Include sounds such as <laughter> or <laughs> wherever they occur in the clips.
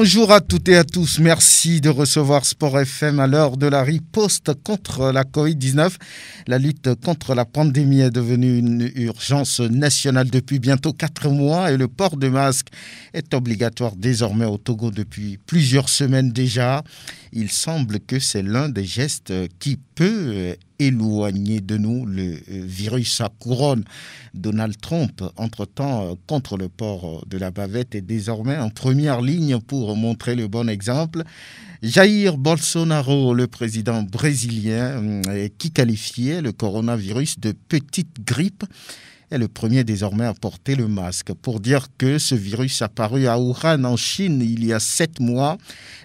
Bonjour à toutes et à tous. Merci de recevoir Sport FM à l'heure de la riposte contre la Covid-19. La lutte contre la pandémie est devenue une urgence nationale depuis bientôt quatre mois et le port de masque est obligatoire désormais au Togo depuis plusieurs semaines déjà il semble que c'est l'un des gestes qui peut euh, éloigner de nous le euh, virus à couronne. Donald Trump, entre-temps euh, contre le port de la bavette, est désormais en première ligne pour montrer le bon exemple. Jair Bolsonaro, le président brésilien, qui qualifiait le coronavirus de petite grippe, est le premier désormais à porter le masque pour dire que ce virus apparu à Wuhan en Chine il y a sept mois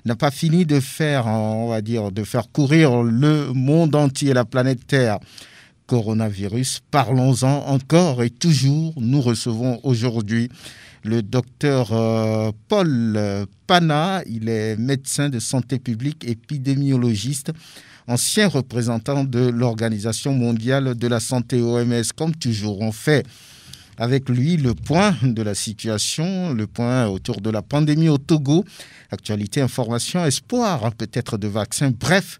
n'a pas fini de faire, on va dire, de faire courir le monde entier, la planète Terre coronavirus. Parlons-en encore et toujours. Nous recevons aujourd'hui le docteur euh, Paul Pana. Il est médecin de santé publique, épidémiologiste ancien représentant de l'Organisation mondiale de la santé OMS. Comme toujours, on fait avec lui le point de la situation, le point autour de la pandémie au Togo, actualité, information, espoir hein, peut-être de vaccins, bref.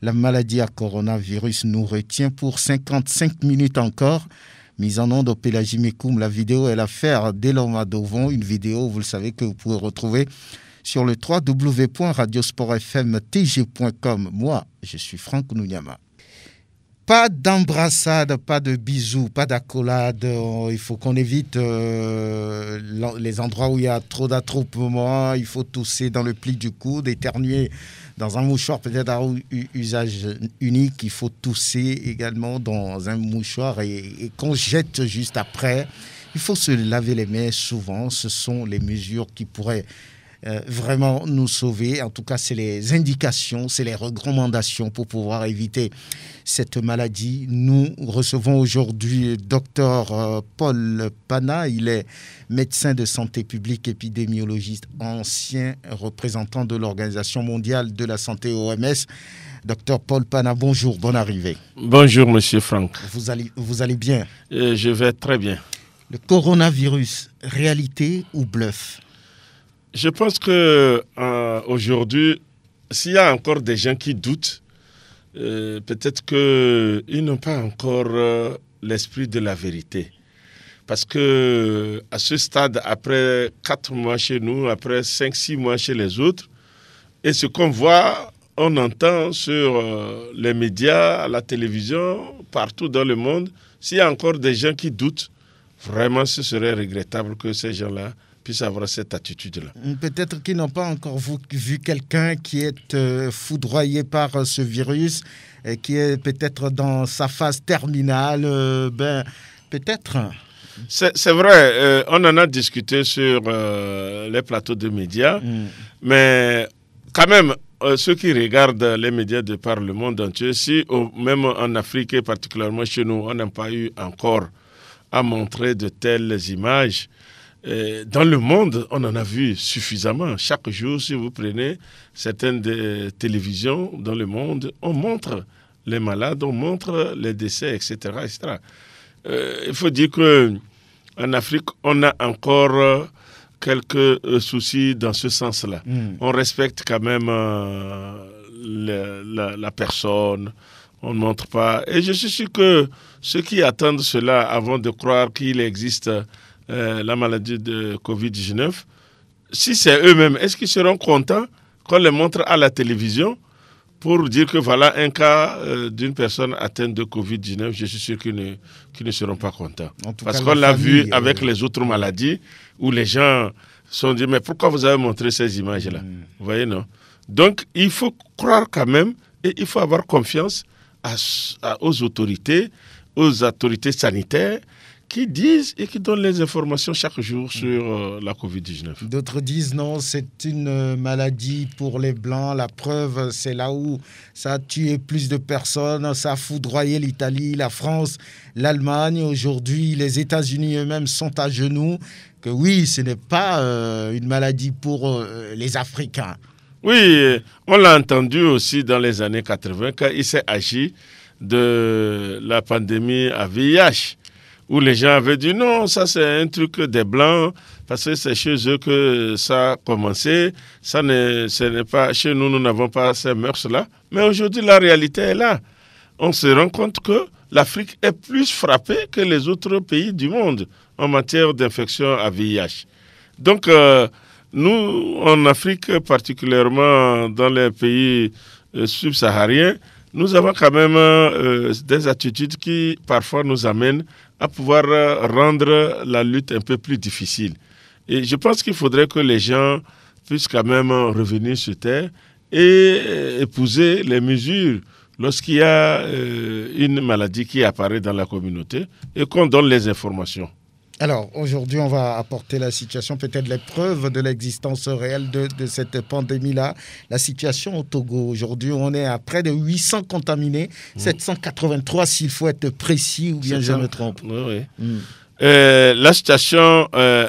La maladie à coronavirus nous retient pour 55 minutes encore. Mise en onde au Pélagie la vidéo est l'affaire lors Dovon, une vidéo, vous le savez, que vous pouvez retrouver sur le www.radiosportfmtg.com. Moi, je suis Franck Nouniama. Pas d'embrassade, pas de bisous, pas d'accolade. Euh, il faut qu'on évite euh, les endroits où il y a trop d'attroupements. Il faut tousser dans le pli du coude, éternuer dans un mouchoir peut-être à usage unique. Il faut tousser également dans un mouchoir et qu'on jette juste après. Il faut se laver les mains souvent. Ce sont les mesures qui pourraient euh, vraiment nous sauver. En tout cas, c'est les indications, c'est les recommandations pour pouvoir éviter cette maladie. Nous recevons aujourd'hui docteur euh, Paul Pana. Il est médecin de santé publique, épidémiologiste, ancien représentant de l'Organisation mondiale de la santé OMS. Docteur Paul Pana, bonjour, bonne arrivée. Bonjour, monsieur Franck. Vous allez, vous allez bien euh, Je vais très bien. Le coronavirus, réalité ou bluff je pense que euh, aujourd'hui, s'il y a encore des gens qui doutent, euh, peut-être qu'ils n'ont pas encore euh, l'esprit de la vérité. Parce que à ce stade, après quatre mois chez nous, après cinq, six mois chez les autres, et ce qu'on voit, on entend sur les médias, la télévision, partout dans le monde, s'il y a encore des gens qui doutent, vraiment ce serait regrettable que ces gens-là puissent avoir cette attitude-là. Mm, peut-être qu'ils n'ont pas encore vu quelqu'un qui est euh, foudroyé par euh, ce virus, et qui est peut-être dans sa phase terminale. Euh, ben, peut-être. C'est vrai, on en a discuté sur les plateaux de médias, mm. mais quand même, ceux qui regardent les médias de par le monde entier, même en Afrique et particulièrement chez nous, on n'a pas eu encore à montrer de telles images, euh, dans le monde, on en a vu suffisamment. Chaque jour, si vous prenez certaines des télévisions dans le monde, on montre les malades, on montre les décès, etc. Euh, il faut dire que en Afrique, on a encore euh, quelques soucis dans ce sens-là. Hmm. On respecte quand même la, personne, on ne montre pas. Et je suis sûr que ceux qui attendent cela avant de croire qu'il existe euh, la maladie de Covid-19, si c'est eux-mêmes, est-ce qu'ils seront contents qu'on les montre à la télévision pour dire que voilà un cas euh, d'une personne atteinte de Covid-19, je suis sûr qu'ils ne, ne seront pas contents. Parce qu'on l'a vu avec euh, les autres maladies où les gens sont dit, mais pourquoi vous avez montré ces images-là mm. Vous voyez, non Donc, il faut croire quand même et il faut avoir confiance aux autorités, aux autorités sanitaires, qui disent et qui donnent les informations chaque jour mm. sur euh, la Covid-19. D'autres disent non, c'est une euh, maladie pour les Blancs. La preuve, c'est là où ça a tué plus de personnes, ça a foudroyé l'Italie, la France, l'Allemagne. Aujourd'hui, les États-Unis eux-mêmes sont à genoux. Que oui, ce n'est pas euh, une maladie pour les Africains. Oui, on l'a entendu aussi dans les années 80 quand il s'est agi de la pandémie à VIH où les gens avaient dit non, ça c'est un truc des blancs, parce que c'est chez eux que ça a commencé. Ça ne, ce n'est pas chez nous, nous n'avons pas ces mœurs-là. Mais aujourd'hui, la réalité est là. On se rend compte que l'Afrique est plus frappée que les autres pays du monde en matière d'infection à VIH. Donc, euh, nous, en Afrique, particulièrement dans les pays euh, subsahariens, nous avons quand même euh, des attitudes qui parfois nous amènent à pouvoir euh, rendre la lutte un peu plus difficile. Et je pense qu'il faudrait que les gens puissent quand même revenir sur terre et euh, épouser les mesures lorsqu'il y a euh, une maladie qui apparaît dans la communauté et qu'on donne les informations. Alors, aujourd'hui, on va apporter la situation, peut-être les preuves de l'existence réelle de, cette pandémie-là. La situation au Togo, aujourd'hui, on est à près de 800 contaminés, 783 mm. s'il faut être précis, ou bien je me trompe. Mm. Euh, la situation euh,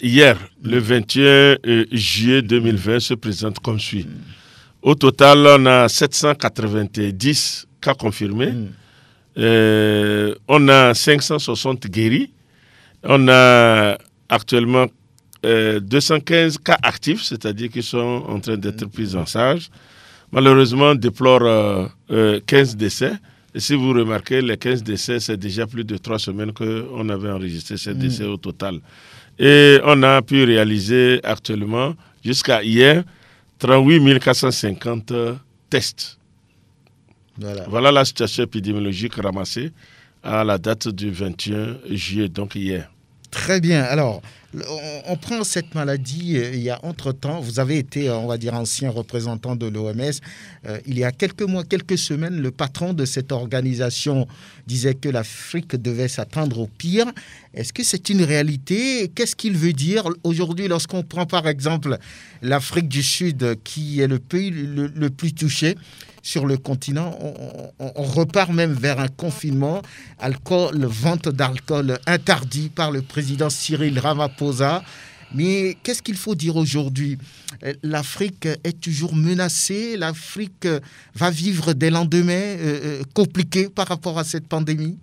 hier, le 21 mm. euh, juillet 2020, se présente comme suit. Au total, on a 790 cas confirmés. on a 560 guéris on a actuellement 215 euh, cas actifs, c'est-à-dire qui sont en train d'être mm. pris en charge. Malheureusement, on déplore 15 euh, euh, décès. Et si vous remarquez, les 15 décès, c'est déjà plus de trois semaines qu'on avait enregistré ces mm. décès au total. Et on a pu réaliser actuellement, jusqu'à hier, 38 450 tests. Voilà. voilà la situation épidémiologique ramassée à la date du 21 juillet, donc hier. Très bien. Alors, on, prend cette maladie. Euh, il y a entre-temps, vous avez été, euh, on va dire, ancien représentant de l'OMS. Euh, il y a quelques mois, quelques semaines, le patron de cette organisation disait que l'Afrique devait s'attendre au pire. Est-ce que c'est une réalité Qu'est-ce qu'il veut dire aujourd'hui lorsqu'on prend par exemple l'Afrique du Sud, qui est le pays le, plus touché sur le continent on, repart même vers un confinement, alcool, vente d'alcool interdit par le président Cyril Ramaphosa. Mais qu'est-ce qu'il faut dire aujourd'hui euh, L'Afrique est toujours menacée, l'Afrique va vivre des lendemains euh, euh, compliqués par rapport à cette pandémie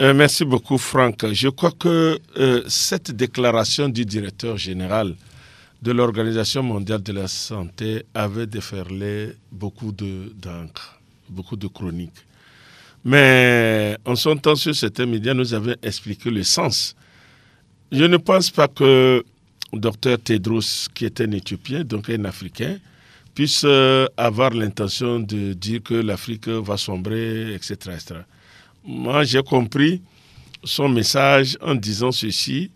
merci beaucoup, Franck. Je crois que cette déclaration du directeur général de l'Organisation mondiale de la santé avait déferlé beaucoup d'encre, beaucoup de chroniques. Mais en son temps, sur certains médias, nous avons expliqué le sens. Je ne pense pas que docteur Tedros, qui est un Éthiopien, donc un Africain, puisse euh, avoir l'intention de dire que l'Afrique va sombrer, etc. etc. Moi, j'ai compris son message en disant ceci.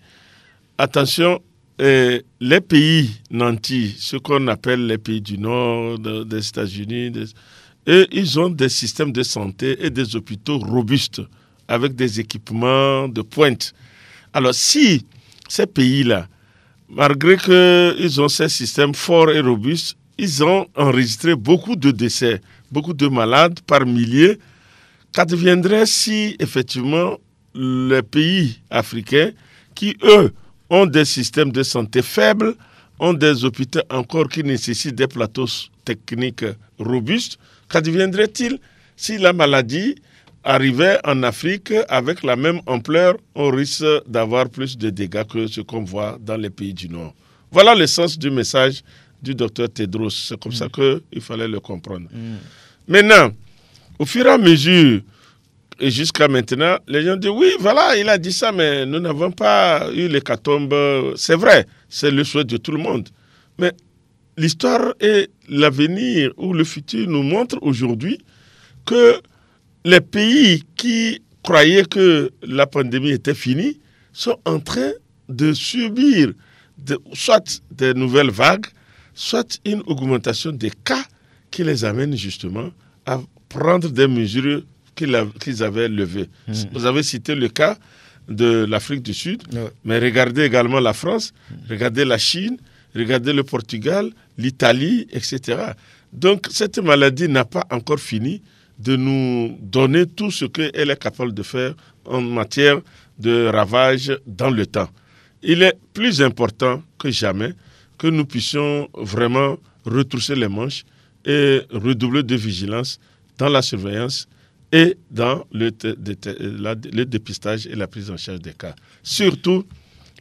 Attention, euh, les pays nantis, ce qu'on appelle les pays du Nord, des États-Unis, ils ont des systèmes de santé et des hôpitaux robustes avec des équipements de pointe. Alors, si ces pays-là malgré qu'ils ont ces systèmes forts et robustes, ils ont enregistré beaucoup de décès, beaucoup de malades par milliers. Qu'adviendrait si effectivement les pays africains, qui eux ont des systèmes de santé faibles, ont des hôpitaux encore qui nécessitent des plateaux techniques robustes, qu'adviendrait-il si la maladie arriver en Afrique avec la même ampleur, on risque d'avoir plus de dégâts que ce qu'on voit dans les pays du Nord. Voilà le sens du message du docteur Tedros. C'est comme ça ça mm. qu'il fallait le comprendre. Maintenant, au fur et à mesure, et jusqu'à maintenant, les gens disent oui, voilà, il a dit ça, mais nous n'avons pas eu l'hécatombe. C'est vrai, c'est le souhait de tout le monde. Mais l'histoire et l'avenir ou le futur nous montrent aujourd'hui que les pays qui croyaient que la pandémie était finie sont en train de subir de, soit des nouvelles vagues, soit une augmentation des cas qui les amène justement à prendre des mesures qu'ils avaient levées. Hmm. Vous avez cité le cas de l'Afrique du Sud, mais regardez également la France, regardez la Chine, regardez le Portugal, l'Italie, etc. Donc cette maladie n'a pas encore fini de nous donner tout ce qu'elle est capable de faire en matière de ravage dans le temps. Il est plus important que jamais que nous puissions vraiment retrousser les manches et redoubler de vigilance dans la surveillance et dans le, dépistage et la prise en charge des cas. Surtout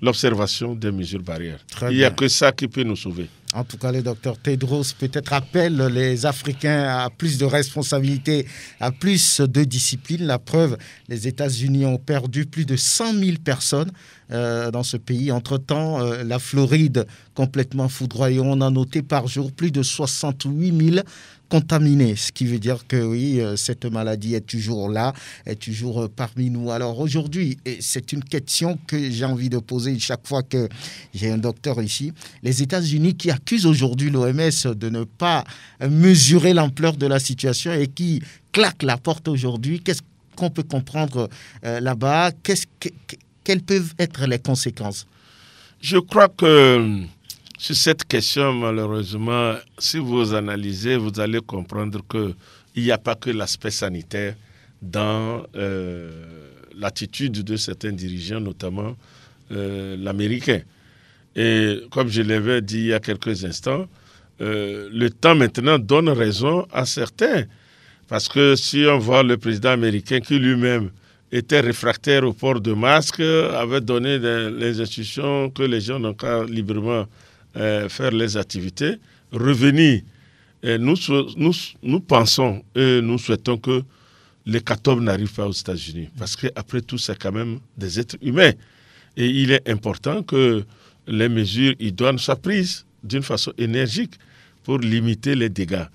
l'observation des mesures barrières. Il n'y a que ça qui peut nous sauver. En tout cas, le docteur Tedros peut-être appelle les Africains à plus de responsabilités, à plus de discipline. La preuve, les États-Unis ont perdu plus de 100 000 personnes euh, dans ce pays. Entre-temps, euh, la Floride complètement foudroyée. On a noté par jour plus de 68 000 contaminé ce qui veut dire que oui, euh, cette maladie est toujours là, est toujours euh, parmi nous. Alors aujourd'hui, et c'est une question que j'ai envie de poser chaque fois que j'ai un docteur ici, les États-Unis qui accusent aujourd'hui l'OMS de ne pas mesurer l'ampleur de la situation et qui claquent la porte aujourd'hui, qu'est-ce qu'on peut comprendre euh, là-bas Quelles peuvent être les conséquences Je crois que sur cette question, malheureusement, si vous analysez, vous allez comprendre qu'il n'y a pas que l'aspect sanitaire dans euh, l'attitude de certains dirigeants, notamment euh, l'américain. Et comme je l'avais dit il y a quelques instants, euh, le temps maintenant donne raison à certains. Parce que si on voit le président américain qui lui-même était réfractaire au port de masque, avait donné les instructions que les gens n'ont pas librement euh, faire les activités, revenir. Et nous, nous, nous pensons et nous souhaitons que 14 n'arrive pas aux États-Unis. Parce qu'après tout, c'est quand même des êtres humains. Et il est important que les mesures idoines soient prises d'une façon énergique pour limiter les dégâts.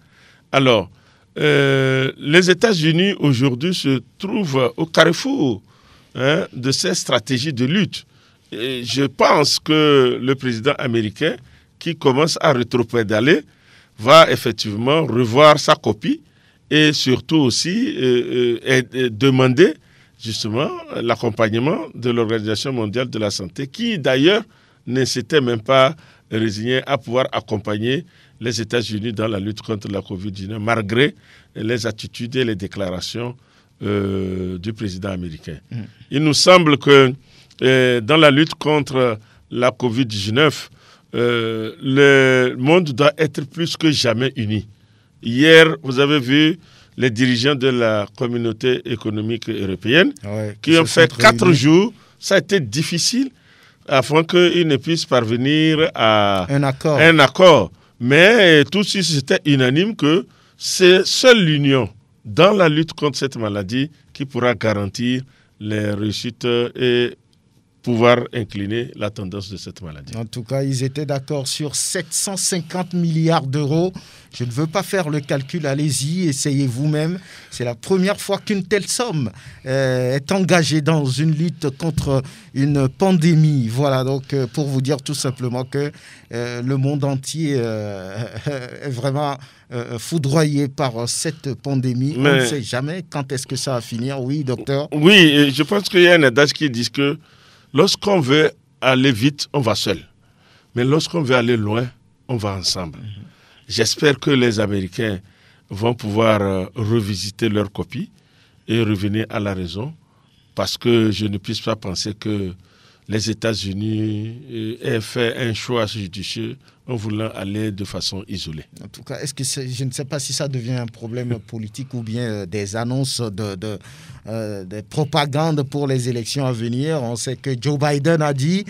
Alors, euh, les États-Unis aujourd'hui se trouvent au carrefour hein, de ces stratégies de lutte. Et je pense que le président américain qui commence à d'aller va effectivement revoir sa copie et surtout aussi euh, euh, demander justement l'accompagnement de l'Organisation mondiale de la santé, qui d'ailleurs ne s'était même pas résigné à pouvoir accompagner les États-Unis dans la lutte contre la COVID-19, malgré les attitudes et les déclarations euh, du président américain. Mm. Il nous semble que dans la lutte contre la COVID-19, euh, le monde doit être plus que jamais uni. Hier, vous avez vu les dirigeants de la communauté économique européenne ah qui, ont fait quatre jours. Ça a été difficile afin qu'ils ne puissent parvenir à un accord. Un accord. Mais tous c'était unanime que c'est seule l'union dans la lutte contre cette maladie qui pourra garantir les réussites et pouvoir incliner la tendance de cette maladie. En tout cas, ils étaient d'accord sur 750 milliards d'euros. Je ne veux pas faire le calcul, allez-y, essayez vous-même. C'est la première fois qu'une telle somme euh, est engagée dans une lutte contre une pandémie. Voilà, donc euh, pour vous dire tout simplement que euh, le monde entier <laughs> est vraiment foudroyé par cette pandémie. On ne sait jamais quand est-ce que ça va finir. Oui, docteur. Oui, je pense qu'il y a un adage qui dit que Lorsqu'on veut aller vite, on va seul. Mais lorsqu'on veut aller loin, on va ensemble. Mhm. J'espère que les Américains vont pouvoir euh, revisiter leur copie et revenir à la raison, parce que je ne puisse pas penser que les États-Unis euh, aient fait un choix judicieux en voulant aller de façon isolée. En tout cas, est-ce que je ne sais pas si ça devient un problème <laughs> politique ou bien euh, des annonces de, euh, propagande pour les élections à venir. On sait que Joe Biden a dit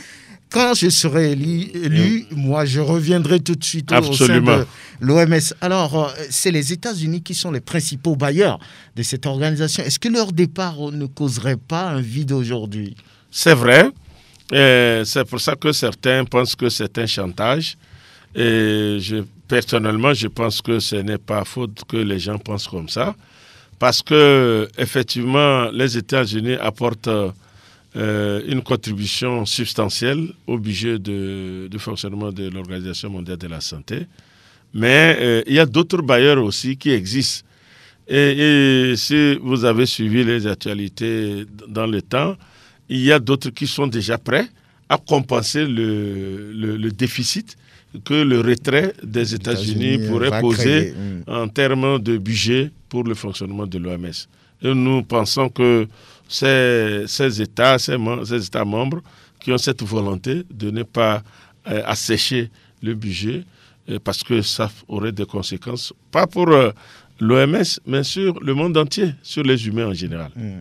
quand je serai élu, mm. moi, je reviendrai tout de suite au sein de l'OMS. Alors, euh, c'est les États-Unis qui sont les principaux bailleurs de cette organisation. Est-ce que leur départ ne causerait pas un vide aujourd'hui C'est vrai. C'est pour ça que certains pensent que c'est un chantage. Et je, personnellement, je pense que ce n'est pas faute que les gens pensent comme ça, parce que effectivement, les États-Unis apportent euh, une contribution substantielle au budget de, du fonctionnement de l'Organisation mondiale de la santé. Mais euh, il y a d'autres bailleurs aussi qui existent. Et, si vous avez suivi les actualités dans le temps, il y a d'autres qui sont déjà prêts à compenser le déficit que le retrait des États-Unis euh, pourrait poser en hmm. termes de budget pour le fonctionnement de l'OMS. nous pensons que ces, États, ces, États membres qui ont cette volonté de ne pas euh, assécher le budget, euh, parce que ça aurait des conséquences, pas pour l'OMS, mais sur le monde entier, sur les humains en général. Hmm.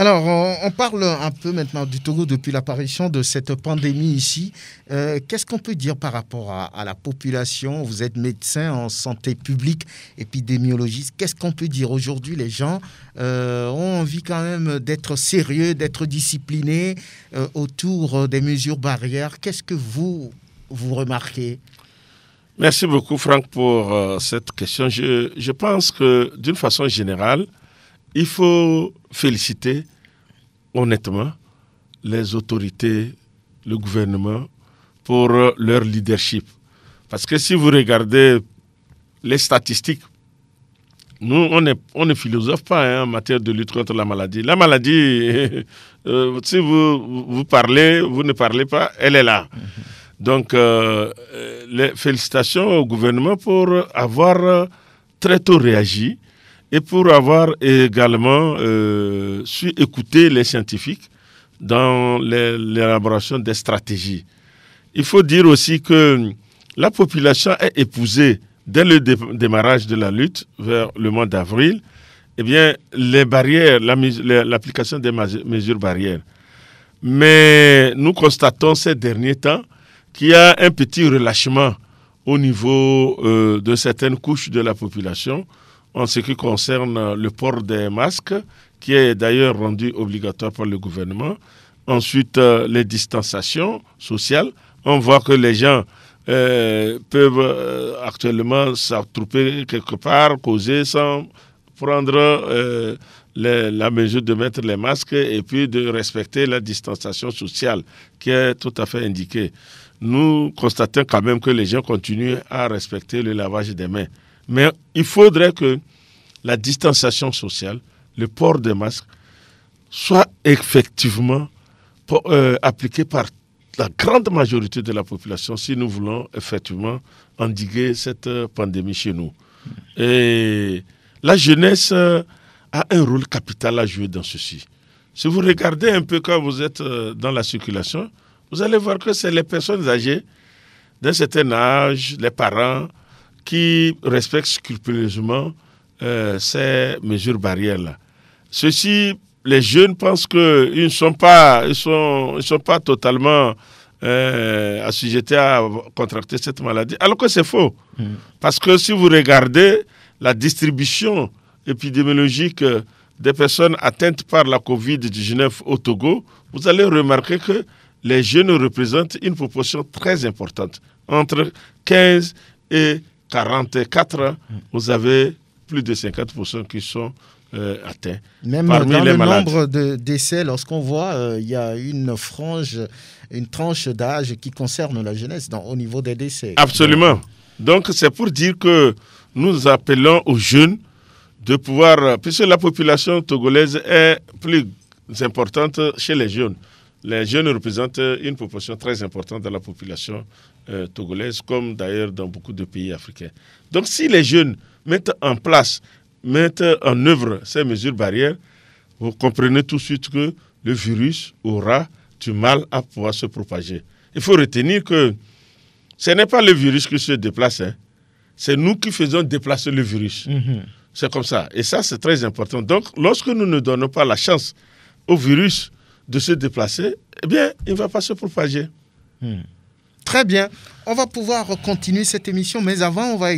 Alors, on, parle un peu maintenant du Togo depuis l'apparition de cette pandémie ici. Euh, qu'est-ce qu'on peut dire par rapport à, la population Vous êtes médecin en santé publique, épidémiologiste. Qu'est-ce qu'on peut dire aujourd'hui Les gens euh, ont envie quand même d'être sérieux, d'être disciplinés euh, autour des mesures barrières. Qu'est-ce que vous, vous remarquez Merci beaucoup, Franck, pour cette question. je pense que d'une façon générale, il faut féliciter honnêtement les autorités, le gouvernement, pour euh, leur leadership. Parce que si vous regardez les statistiques, nous, on, on ne philosophe pas hein, en matière de lutte contre la maladie. La maladie, <laughs> euh, si vous, vous parlez, vous ne parlez pas, elle est là. Mhm. Donc, euh, les félicitations au gouvernement pour avoir très tôt réagi et pour avoir également euh, su écouter les scientifiques dans l'élaboration des stratégies. Il faut dire aussi que la population est épousée dès le démarrage de la lutte vers le mois d'avril. Eh bien, les barrières, l'application des mesures barrières. Mais nous constatons ces derniers temps qu'il y a un petit relâchement au niveau euh, de certaines couches de la population en ce qui concerne euh, le port des masques, qui est d'ailleurs rendu obligatoire par le gouvernement. Ensuite, euh, les distanciations sociales. On voit que les gens euh, peuvent actuellement s'attrouper quelque part, causer sans prendre la mesure de mettre les masques et puis de respecter la distanciation sociale qui est tout à fait indiquée. Nous constatons quand même que les gens continuent à respecter le lavage des mains. Mais il faudrait que la distanciation sociale, le port des masques, soit effectivement euh, appliqué par la grande majorité de la population si nous voulons effectivement endiguer cette euh, pandémie chez nous. Mm. Et la jeunesse euh, a un rôle capital à jouer dans ceci. Si vous regardez un peu quand vous êtes dans la circulation, vous allez voir que c'est les personnes âgées d'un certain âge, les parents, qui respectent scrupuleusement euh, ces mesures barrières-là. Ceci, les jeunes pensent qu'ils ne sont pas, ils sont, ils sont pas totalement euh, assujettés à contracter cette maladie, alors que c'est faux. Hmm. Parce que si vous regardez la distribution épidémiologique euh, des personnes atteintes par la COVID-19 au Togo, vous allez remarquer que les jeunes représentent une proportion très importante, entre 15 et 44, vous avez plus de 50% qui sont euh, atteints. Même Parmi dans les le nombre de décès, lorsqu'on voit, euh, il y a une frange, une tranche d'âge qui concerne la jeunesse dans, au niveau des décès. Absolument. Donc c'est pour dire que nous appelons aux jeunes de pouvoir, puisque la population togolaise est plus importante chez les jeunes. Les jeunes représentent une proportion très importante de la population euh, togolaise, comme d'ailleurs dans beaucoup de pays africains. Donc si les jeunes mettent en place, mettent en œuvre ces mesures barrières, vous comprenez tout de suite que le virus aura du mal à pouvoir se propager. Il faut retenir que ce n'est pas le virus qui se déplace, hein. c'est nous qui faisons déplacer le virus. Mhm. C'est comme ça. Et ça, c'est très important. Donc, lorsque nous ne donnons pas la chance au virus de se déplacer, eh bien, il ne va pas se propager. Hmm. Très bien. On va pouvoir continuer cette émission, mais avant, on va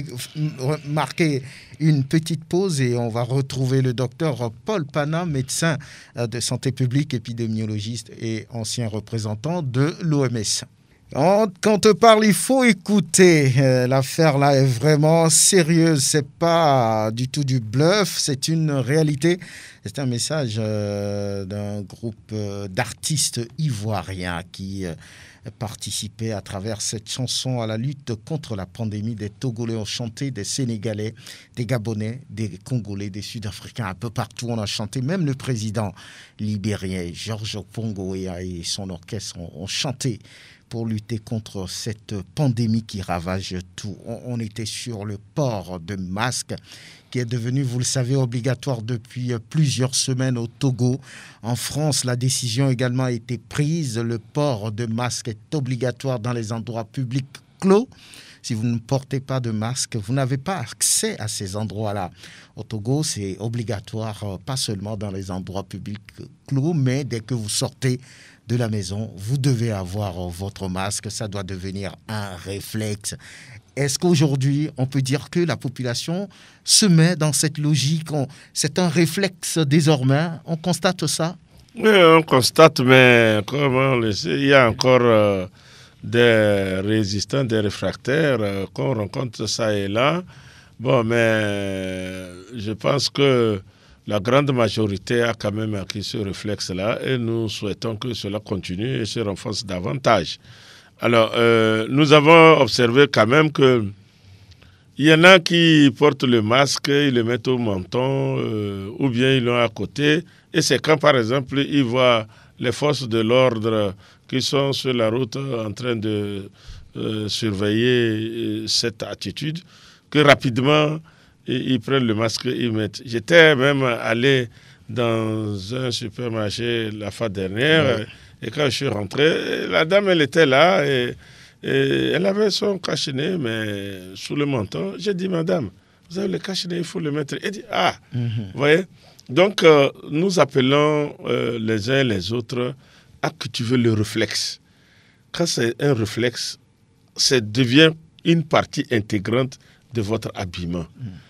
marquer une petite pause et on va retrouver le docteur Paul Pana, médecin euh, de santé publique, épidémiologiste et ancien représentant de l'OMS. Quand on te parle, il faut écouter. Euh, l'affaire là est vraiment sérieuse. C'est pas du tout du bluff, c'est une réalité. C'est un message euh, d'un groupe d'artistes ivoiriens qui participer à travers cette chanson à la lutte contre la pandémie. Des Togolais ont chanté, des Sénégalais, des Gabonais, des Congolais, des Sud-Africains, un peu partout on a chanté. Même le président libérien, Georges Pongo et son orchestre ont chanté pour lutter contre cette pandémie qui ravage tout. On, était sur le port de masques qui est devenu, vous le savez, obligatoire depuis plusieurs semaines au Togo. En France, la décision également a été prise. Le port de masques est obligatoire dans les endroits publics clos. Si vous ne portez pas de masque, vous n'avez pas accès à ces endroits-là. Au Togo, c'est obligatoire, euh, pas seulement dans les endroits publics clos, mais dès que vous sortez, de la maison, vous devez avoir votre masque. Ça doit devenir un réflexe. Est-ce qu'aujourd'hui, on peut dire que la population se met dans cette logique C'est un réflexe désormais. On constate ça on constate, mais comment le sait, il y a encore euh, des résistants, des réfractaires euh, qu'on rencontre ça et là. Bon, mais euh, je pense que la grande majorité a quand même acquis ce réflexe-là et nous souhaitons que cela continue et se renforce davantage. Alors, euh, nous avons observé quand même que y en a qui portent le masque, ils le mettent au menton euh, ou bien ils l'ont à côté. Et c'est quand, par exemple, ils voient les forces de l'ordre qui sont sur la route en train de euh, surveiller cette attitude que rapidement ils, prennent le masque, ils mettent. J'étais même allé dans un supermarché la fois dernière. Et quand je suis rentré, la dame, elle était là et, elle avait son cache-nez, mais sous le menton. J'ai dit, madame, vous avez le cache-nez, il faut le mettre. Elle dit, ah, mhm. vous voyez. Donc, euh, nous appelons euh, les uns les autres à cultiver le réflexe. Quand c'est un réflexe, ça devient une partie intégrante de votre habillement.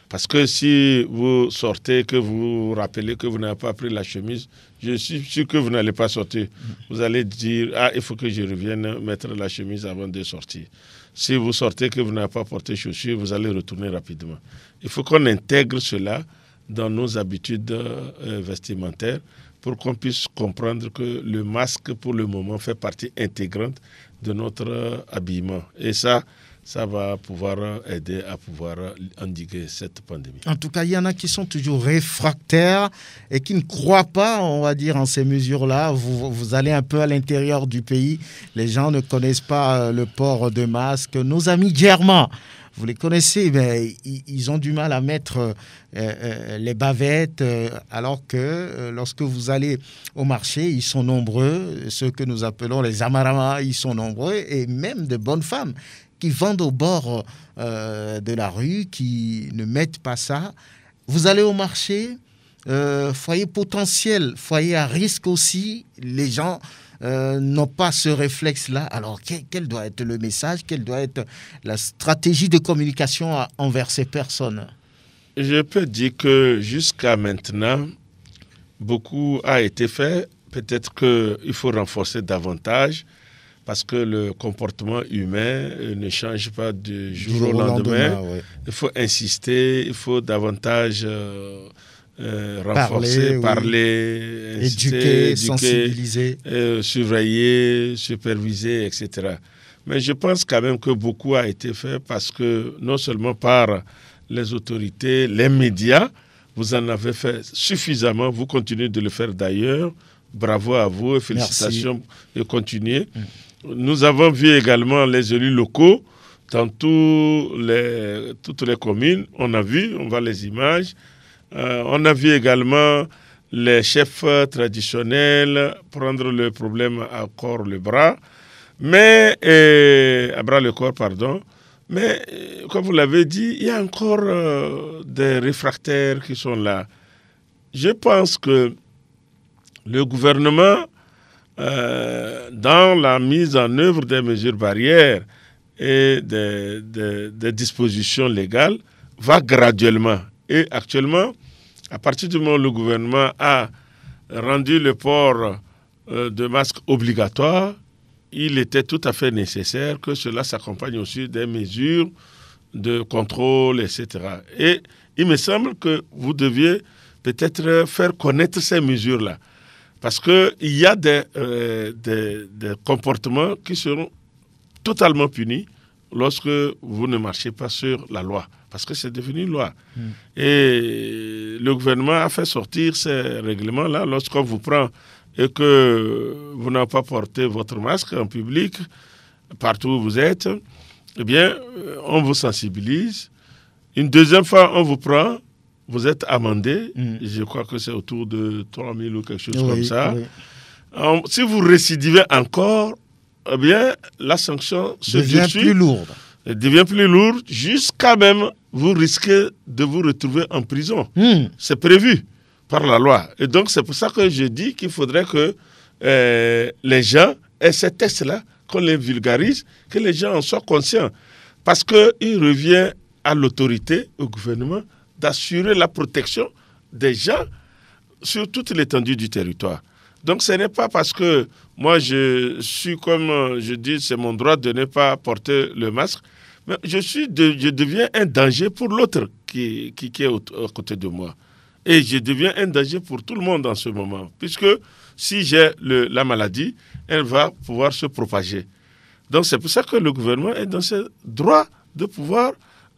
Parce que si vous sortez, que vous vous rappelez que vous n'avez pas pris la chemise, je suis sûr que vous n'allez pas sortir. Vous allez dire, ah, il faut que je revienne mettre la chemise avant de sortir. Si vous sortez, que vous n'avez pas porté chaussures, vous allez retourner rapidement. Il faut qu'on intègre cela dans nos habitudes euh, vestimentaires pour qu'on puisse comprendre que le masque, pour le moment, fait partie intégrante de notre euh, habillement. Et ça, ça va pouvoir aider à pouvoir endiguer cette pandémie. En tout cas, il y en a qui sont toujours réfractaires et qui ne croient pas, on va dire, en ces mesures-là. Vous, vous, allez un peu à l'intérieur du pays, les gens ne connaissent pas euh, le port de masque. Nos amis germains, vous les connaissez, mais ils ont du mal à mettre euh, euh, les bavettes, alors que lorsque vous allez au marché, ils sont nombreux, ceux que nous appelons les amaramas, ils sont nombreux, et même de bonnes femmes qui vendent au bord euh, de la rue, qui ne mettent pas ça. Vous allez au marché, euh, foyer potentiel, foyer à risque aussi, les gens euh, n'ont pas ce réflexe-là. Alors quel, doit être le message, quelle doit être la stratégie de communication envers ces personnes Je peux dire que jusqu'à maintenant, beaucoup a été fait. Peut-être qu'il faut renforcer davantage parce que le comportement humain euh, ne change pas du jour, au lendemain. Il faut insister, il faut davantage euh, euh renforcer, parler, éduquer, sensibiliser, euh, surveiller, superviser, etc. Mais je pense quand même que beaucoup a été fait parce que non seulement par les autorités, les médias, vous en avez fait suffisamment, vous continuez de le faire d'ailleurs. Bravo à vous et félicitations de continuer. Mm. Nous avons vu également les élus locaux dans les, toutes les communes. On a vu, on voit les images. Euh, on a vu également les chefs traditionnels prendre le problème à corps le bras, mais euh, le corps, pardon. Mais euh, comme vous l'avez dit, il y a encore des réfractaires qui sont là. Je pense que le gouvernement euh, dans la mise en œuvre des mesures barrières et des, dispositions légales va graduellement. Et actuellement, à partir du moment où le gouvernement a rendu le port euh, de masques obligatoire, il était tout à fait nécessaire que cela s'accompagne aussi des mesures de contrôle, etc. Et il me semble que vous deviez peut-être faire connaître ces mesures-là. Parce qu'il y a euh, des, des, comportements qui seront totalement punis lorsque vous ne marchez pas sur la loi. Parce que c'est devenu loi. Hmm. Et le gouvernement a fait sortir ces règlements-là. Lorsqu'on vous prend et que vous n'avez pas porté votre masque en public, partout où vous êtes, eh bien, on vous sensibilise. Une deuxième fois, on vous prend vous êtes amendé, mm. je crois que c'est autour de 3 000 ou quelque chose comme ça. Euh, si vous récidivez encore, eh bien, la sanction se devient plus lourde. Elle devient plus lourde jusqu'à même vous risquez de vous retrouver en prison. Mm. C'est prévu par la loi. Et donc, c'est pour ça que je dis qu'il faudrait que euh, les gens aient ces tests-là, qu'on les vulgarise, que les gens en soient conscients. Parce qu'il revient à l'autorité, au gouvernement, d'assurer la protection des gens sur toute l'étendue du territoire. Donc ce n'est pas parce que moi je suis comme euh, je dis, c'est mon droit de ne pas porter le masque, mais je, suis je deviens un danger pour l'autre qui, qui, qui, est à côté de moi. Et je deviens un danger pour tout le monde en ce moment, puisque si j'ai la maladie, elle va pouvoir se propager. Donc c'est pour ça que le gouvernement est dans ce droit de pouvoir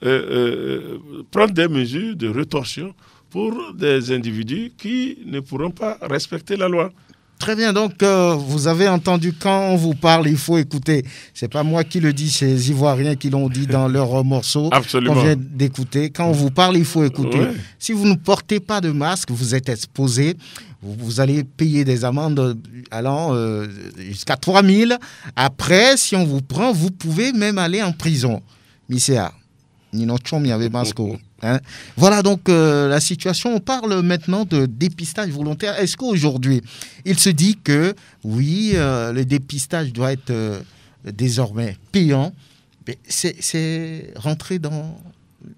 euh, euh, prendre des mesures de rétorsion pour des individus qui ne pourront pas respecter la loi. Très bien, donc euh, vous avez entendu, quand on vous parle, il faut écouter. C'est pas moi qui le dis, c'est les Ivoiriens qui l'ont dit dans leur morceau qu'on vient d'écouter. Quand on vous parle, il faut écouter. Si vous ne portez pas de masque, vous êtes exposé. Vous, allez payer des amendes allant jusqu'à jusqu'à 3000. Après, si on vous prend, vous pouvez même aller en prison. Micéa y avait Masco. voilà donc euh, la situation. On parle maintenant de dépistage volontaire. Est-ce qu'aujourd'hui, il se dit que oui, euh, le dépistage doit être euh, désormais payant C'est rentré dans,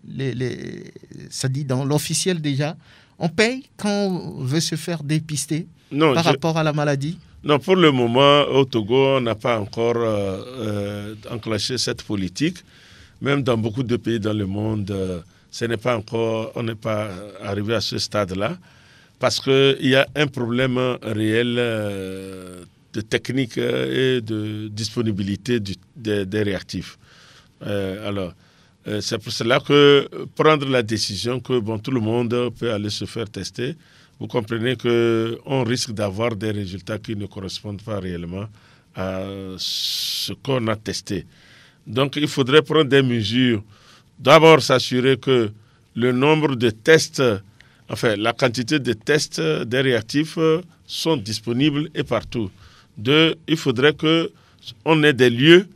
les, ça dit dans l'officiel déjà. On paye quand on veut se faire dépister non, par rapport à la maladie non, pour le moment, au Togo, on n'a pas encore enclenché cette politique même dans beaucoup de pays dans le monde, euh, ce n'est pas encore, on n'est pas arrivé à ce stade-là, parce qu'il y a un problème réel euh, de technique et de disponibilité des, réactifs. Euh, alors, c'est pour cela que prendre la décision que bon, tout le monde peut aller se faire tester, vous comprenez qu'on risque d'avoir des résultats qui ne correspondent pas réellement à ce qu'on a testé. Donc il faudrait prendre des mesures. D'abord s'assurer que le nombre de tests, enfin la quantité de tests euh, des réactifs euh, sont disponibles et partout. Deux, il faudrait que on ait des lieux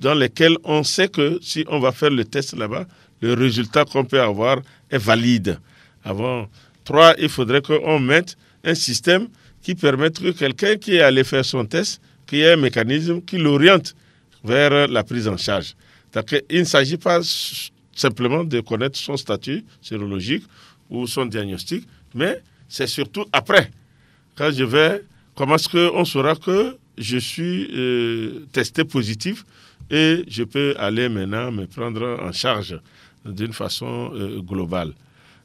dans lesquels on sait que si on va faire le test là-bas, le résultat qu'on peut avoir est valide. Avant, trois, il faudrait qu'on mette un système qui permette que quelqu'un qui est allé faire son test, qu'il y ait un mécanisme qui l'oriente vers la prise en charge. Il ne s'agit pas simplement de connaître son statut sérologique ou son diagnostic, mais c'est surtout après. Quand je vais, comment est-ce qu'on saura que je suis euh, testé positif et je peux aller maintenant me prendre en charge d'une façon euh, globale.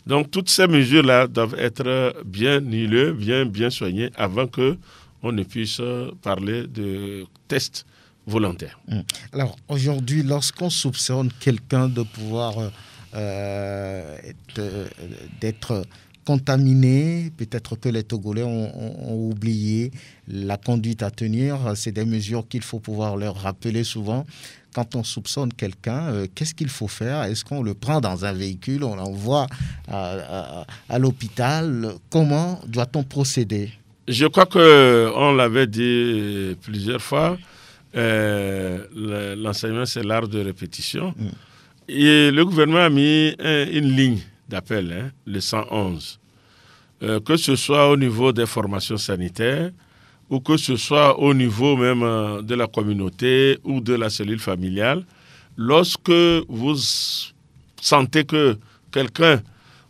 Donc toutes ces mesures-là doivent être bien nulées, bien, bien soignées avant que on ne puisse parler de tests volontaire. Mm. Alors aujourd'hui, lorsqu'on soupçonne quelqu'un de pouvoir euh, euh, euh, d'être contaminé, peut-être que les Togolais ont, oublié la conduite à tenir, c'est des mesures qu'il faut pouvoir leur rappeler souvent. Quand on soupçonne quelqu'un, qu'est-ce qu'il faut faire Est-ce qu'on le prend dans un véhicule, on l'envoie à, l'hôpital Comment doit-on procéder Je crois que on l'avait dit plusieurs fois. Euh, l'enseignement, c'est l'art de répétition. Mm. Et le gouvernement a mis une ligne d'appel, hein, le 111, euh, que ce soit au niveau des formations sanitaires ou que ce soit au niveau même euh, de la communauté ou de la cellule familiale. Lorsque vous sentez que quelqu'un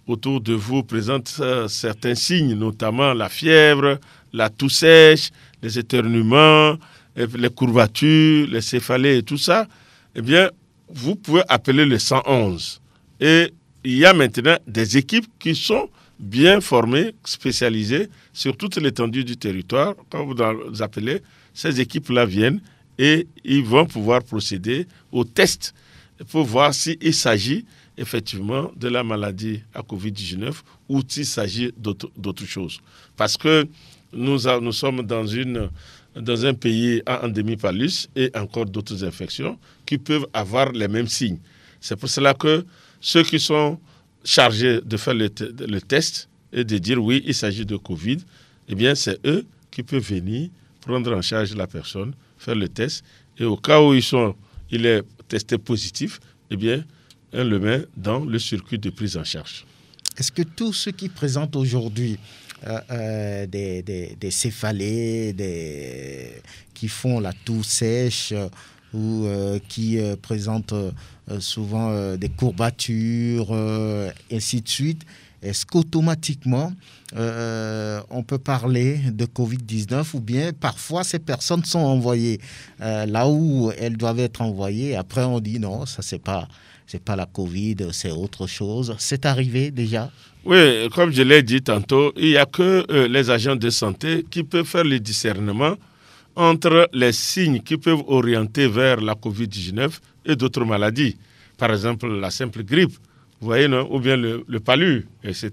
autour de vous présente certains signes, notamment la fièvre, la toux sèche, les éternuements, les courbatures, les céphalées et tout ça, eh bien, vous pouvez appeler le 111. Et il y a maintenant des équipes qui sont bien formées, spécialisées sur toute l'étendue du territoire. Quand vous appelez, ces équipes-là viennent et ils vont pouvoir procéder au test pour voir s'il s'agit effectivement de la maladie à Covid-19 ou s'il s'agit d'autre chose. Parce que nous sommes dans une dans un pays à endémie palus et encore d'autres infections qui peuvent avoir les mêmes signes. C'est pour cela que ceux qui sont chargés de faire le, test et de dire oui, il s'agit de Covid, eh bien, c'est eux qui peuvent venir prendre en charge la personne, faire le test. Et au cas où ils sont, il est testé positif, eh bien, on le met dans le circuit de prise en charge. Est-ce que tout ceux qui présentent aujourd'hui euh, euh, des, des, céphalées, qui font la toux sèche euh, ou qui présentent souvent des courbatures, et ainsi de suite. Est-ce qu'automatiquement, on peut parler de Covid-19 ou bien parfois ces personnes sont envoyées là où elles doivent être envoyées. Après, on dit non, ça, c'est pas n'est pas la Covid, c'est autre chose. C'est arrivé déjà Oui, comme je l'ai dit tantôt, il n'y a que euh, les agents de santé qui peuvent faire le discernement entre les signes qui peuvent orienter vers la Covid-19 et d'autres maladies. Par exemple, la simple grippe, vous voyez, ou bien le, palu, etc.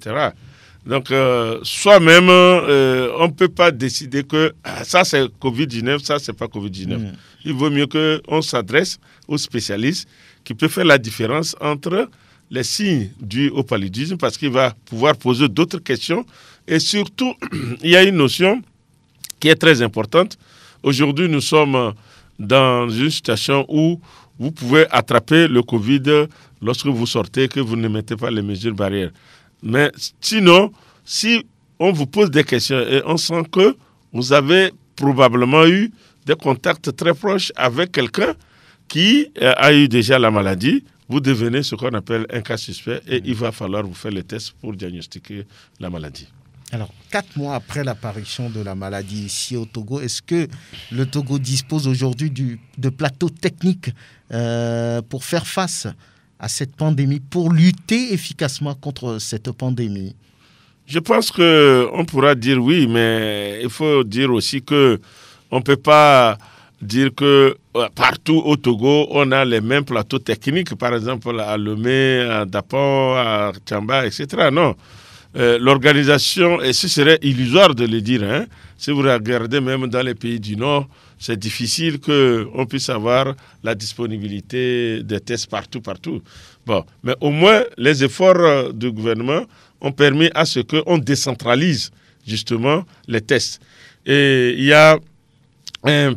Donc, euh, soi-même, euh, on ne peut pas décider que ah, ça c'est Covid-19, ça c'est pas Covid-19. Mm. Il vaut mieux qu'on s'adresse aux spécialistes qui peut faire la différence entre les signes dus au paludisme parce qu'il va pouvoir poser d'autres questions. Et surtout, <clears throat> il y a une notion qui est très importante. Aujourd'hui, nous sommes dans une situation où vous pouvez attraper le Covid lorsque vous sortez, que vous ne mettez pas les mesures barrières. Mais sinon, si on vous pose des questions et on sent que vous avez probablement eu des contacts très proches avec quelqu'un qui euh, a eu déjà la maladie, vous devenez ce qu'on appelle un cas suspect et il va falloir vous faire les tests pour diagnostiquer la maladie. Alors, quatre mois après l'apparition de la maladie ici au Togo, est-ce que le Togo dispose aujourd'hui de plateaux techniques euh, pour faire face à cette pandémie, pour lutter efficacement contre cette pandémie Je pense qu'on pourra dire oui, mais il faut dire aussi que on ne peut pas dire que euh, partout au Togo, on a les mêmes plateaux techniques, par exemple à Lomé, à Dapon, à Tchamba, etc. Non. Euh, l'organisation, et ce serait illusoire de le dire, hein, si vous regardez même dans les pays du Nord, c'est difficile qu'on puisse avoir la disponibilité des tests partout, partout. Bon, mais au moins, les efforts euh, du gouvernement ont permis à ce qu'on décentralise justement les tests. Et il y a euh,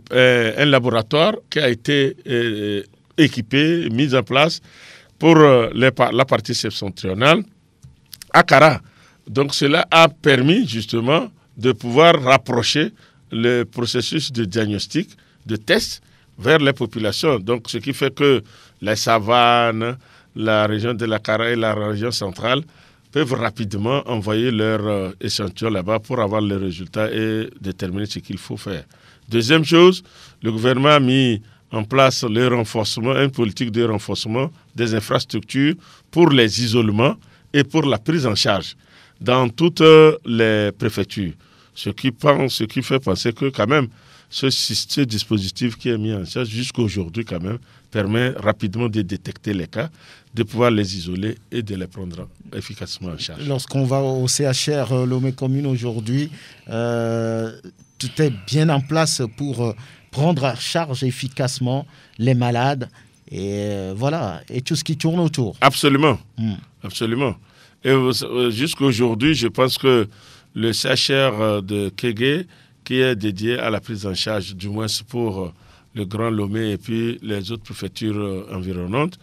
un, laboratoire qui a été euh, équipé, mis en place pour euh, la partie septentrionale à Cara. Donc cela a permis justement de pouvoir rapprocher le processus de diagnostic, de test vers les populations. Donc ce qui fait que les savanes, la région de la Cara et la région centrale peuvent rapidement envoyer leur euh, échantillon là-bas pour avoir les résultats et déterminer ce qu'il faut faire. Deuxième chose, le gouvernement a mis en place le renforcement, une politique de renforcement des infrastructures pour les isolements et pour la prise en charge dans toutes euh, les préfectures. Ce qui, fait penser que quand même, ce, dispositif qui est mis en charge aujourd'hui quand même, permet rapidement de détecter les cas, de pouvoir les isoler et de les prendre efficacement en charge. Lorsqu'on va au CHR euh, Lomé Commune aujourd'hui, euh, tout est bien en place pour euh, prendre en charge efficacement les malades et voilà, et tout ce qui tourne autour. Absolument, hmm. absolument. Et jusqu'aujourd'hui, je pense que le CHR de Kégué, qui est dédié à la prise en charge, du moins pour le Grand Lomé et puis les autres préfectures euh, environnantes,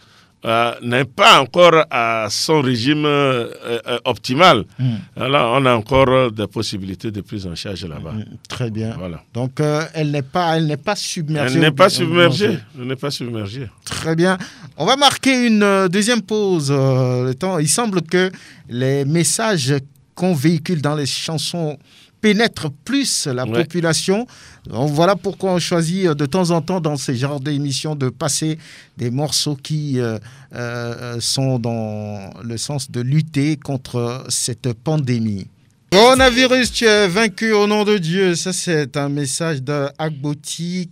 euh, n'est pas encore à son régime euh, optimal. Alors, hmm. on a encore des possibilités de prise en charge là-bas. Hmm, hmm, très bien. Voilà. Donc, elle n'est pas, elle n'est pas submergée. Elle n'est pas submergée. Elle n'est pas submergée. Très bien. On va marquer une deuxième pause. le temps. Il semble que les messages qu'on véhicule dans les chansons pénètre plus la population. voilà pourquoi on choisit euh, de temps en temps dans ces genres d'émissions de passer des morceaux qui euh, euh, sont dans le sens de lutter contre cette pandémie. Coronavirus, tu es vaincu au nom de Dieu. Ça, c'est un message de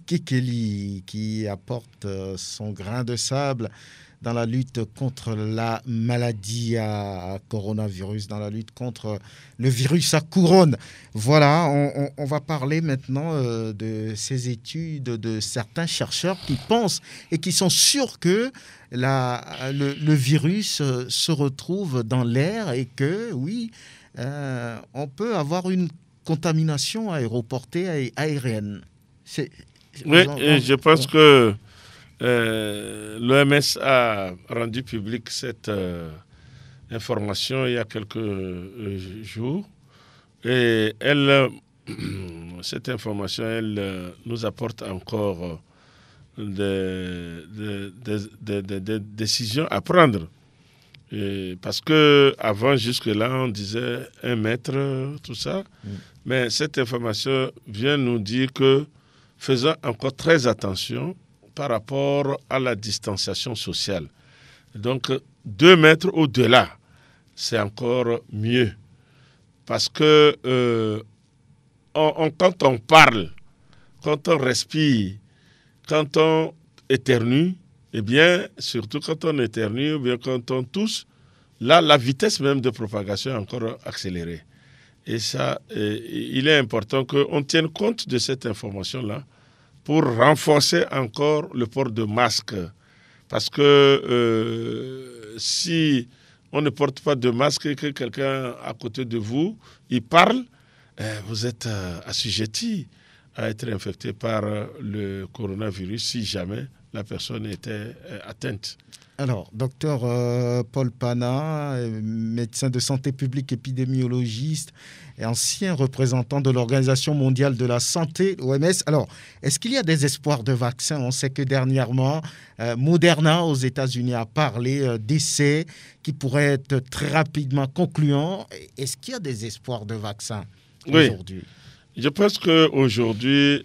Kekeli qui apporte son grain de sable dans la lutte contre la maladie à coronavirus, dans la lutte contre le virus à couronne. Voilà, on, va parler maintenant euh, de ces études de certains chercheurs qui pensent et qui sont sûrs que la, le, virus euh, se retrouve dans l'air et que, oui, euh, on peut avoir une contamination aéroportée aérienne. Oui, je pense que euh, L'OMS a rendu publique cette euh, information il y a quelques euh, jours et elle, <clears throat> cette information, elle nous apporte encore des, des, décisions à prendre. parce que avant jusque-là, on disait un mètre, tout ça. Mm. Mais cette information vient nous dire que faisons encore très attention par rapport à la distanciation sociale. Donc, deux mètres au-delà, c'est encore mieux. Parce que euh, quand on parle, quand on respire, quand on éternue, et eh bien, surtout quand on éternue ou bien quand on tousse, là, la vitesse même de propagation est encore accélérée. Et ça, il est important qu'on tienne compte de cette information-là pour renforcer encore le port de masque. Parce que euh, si on ne porte pas de masque et que quelqu'un à côté de vous, il parle, eh, vous êtes euh, assujetti à être infecté par euh, le coronavirus si jamais la personne était atteinte. Alors, docteur euh, Paul Pana, euh, médecin de santé publique, épidémiologiste et ancien représentant de l'Organisation mondiale de la santé, OMS. Alors, est-ce qu'il y a des espoirs de vaccins On sait que dernièrement, euh, Moderna aux États-Unis a parlé d'essais qui pourraient être très rapidement concluants. Est-ce qu'il y a des espoirs de vaccins aujourd'hui oui. Je pense qu'aujourd'hui,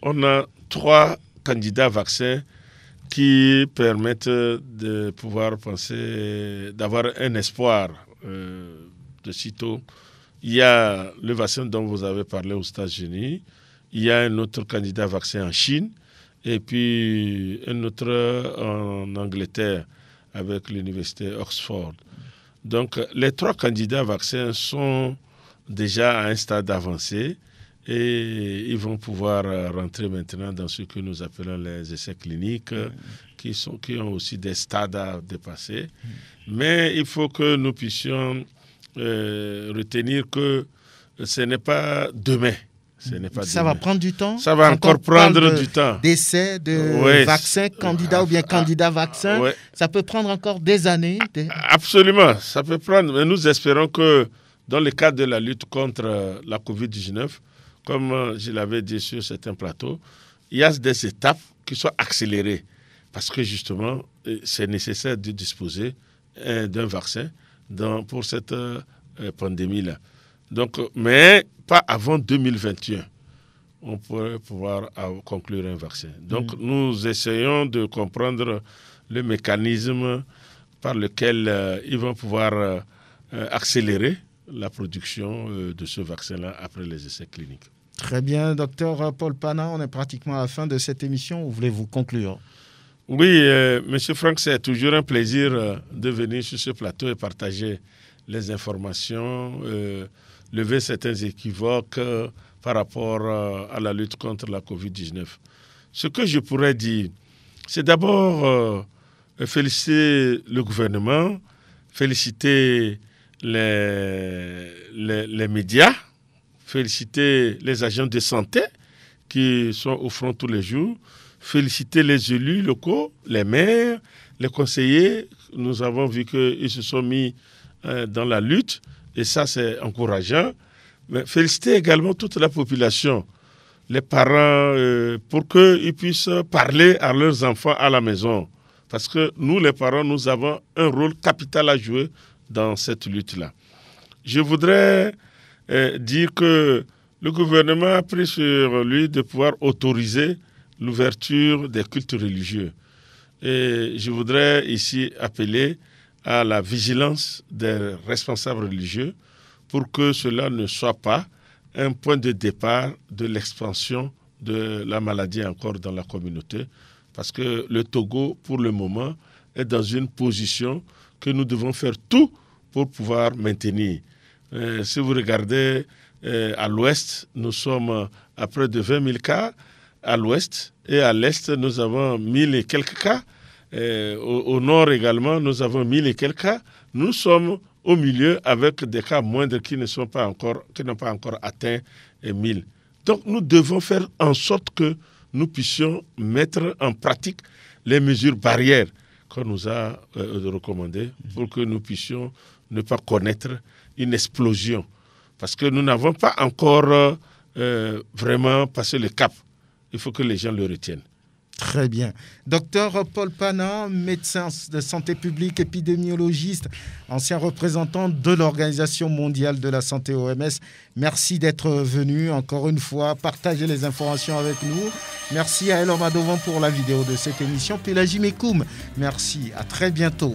on a trois candidats vaccins qui permettent de pouvoir penser, d'avoir un espoir euh, de sitôt. Il y a le vaccin dont vous avez parlé aux États-Unis, il y a un autre candidat vaccin en Chine, et puis un autre en Angleterre avec l'université Oxford. Donc les trois candidats vaccins sont déjà à un stade avancé et ils vont pouvoir euh, rentrer maintenant dans ce que nous appelons les essais cliniques, mm. qui, sont, qui ont aussi des stades à dépasser. Mm. Mais il faut que nous puissions euh, retenir que ce n'est pas demain. Ce n'est pas ça va prendre du temps. Ça va encore prendre du temps. D'essais, de vaccins, candidat ou bien ah, candidat ah, vaccin, ça peut prendre encore des années. Absolument, ça peut prendre. Mais nous espérons que dans le cadre de la lutte contre euh, la COVID-19, comme euh, je l'avais dit sur certains plateaux, il y a des étapes qui sont accélérées parce que justement, euh, c'est nécessaire de disposer euh, d'un vaccin pour cette pandémie-là. Donc, mais pas avant 2021, on pourrait pouvoir conclure un vaccin. Donc, mm. nous essayons de comprendre le mécanisme par lequel ils vont pouvoir accélérer la production de ce vaccin-là après les essais cliniques. Très bien, docteur Paul Pana, on est pratiquement à la fin de cette émission. Vous voulez vous conclure Oui, euh, monsieur Franck, c'est toujours un plaisir euh, de venir sur ce plateau et partager les informations, euh, lever certains équivoques par rapport à la lutte contre la COVID-19. Ce que je pourrais dire, c'est d'abord féliciter le gouvernement, féliciter les, les médias féliciter les agents de santé qui sont au front tous les jours, féliciter les élus locaux, les maires, les conseillers. Nous avons vu qu'ils se sont mis euh, dans la lutte et ça c'est encourageant. Mais féliciter également toute la population, les parents, euh, pour qu'ils puissent parler à leurs enfants à la maison. Parce que nous, les parents, nous avons un rôle capital à jouer dans cette lutte-là. Je voudrais Dire que le gouvernement a pris sur lui de pouvoir autoriser l'ouverture des cultes religieux. Et je voudrais ici appeler à la vigilance des responsables religieux pour que cela ne soit pas un point de départ de l'expansion de la maladie encore dans la communauté, parce que le Togo, pour le moment, est dans une position que nous devons faire tout pour pouvoir maintenir. Euh, si vous regardez euh, à l'ouest, nous sommes à près de 20 000 cas à l'ouest et à l'est, nous avons 000 et quelques cas. Euh, au, nord également, nous avons 000 et quelques cas. Nous sommes au milieu avec des cas moindres qui ne sont pas qui n'ont pas encore atteint 1000. Donc nous devons faire en sorte que nous puissions mettre en pratique les mesures barrières qu'on nous a recommandées pour que nous puissions ne pas connaître une explosion, parce que nous n'avons pas encore euh, euh, vraiment passé le cap. Il faut que les gens le retiennent. Très bien. Docteur Paul Panin, médecin de santé publique, épidémiologiste, ancien représentant de l'Organisation mondiale de la santé OMS, merci d'être venu encore une fois partager les informations avec nous. Merci à Elor pour la vidéo de cette émission. Pélagie Mekoum, merci. À très bientôt.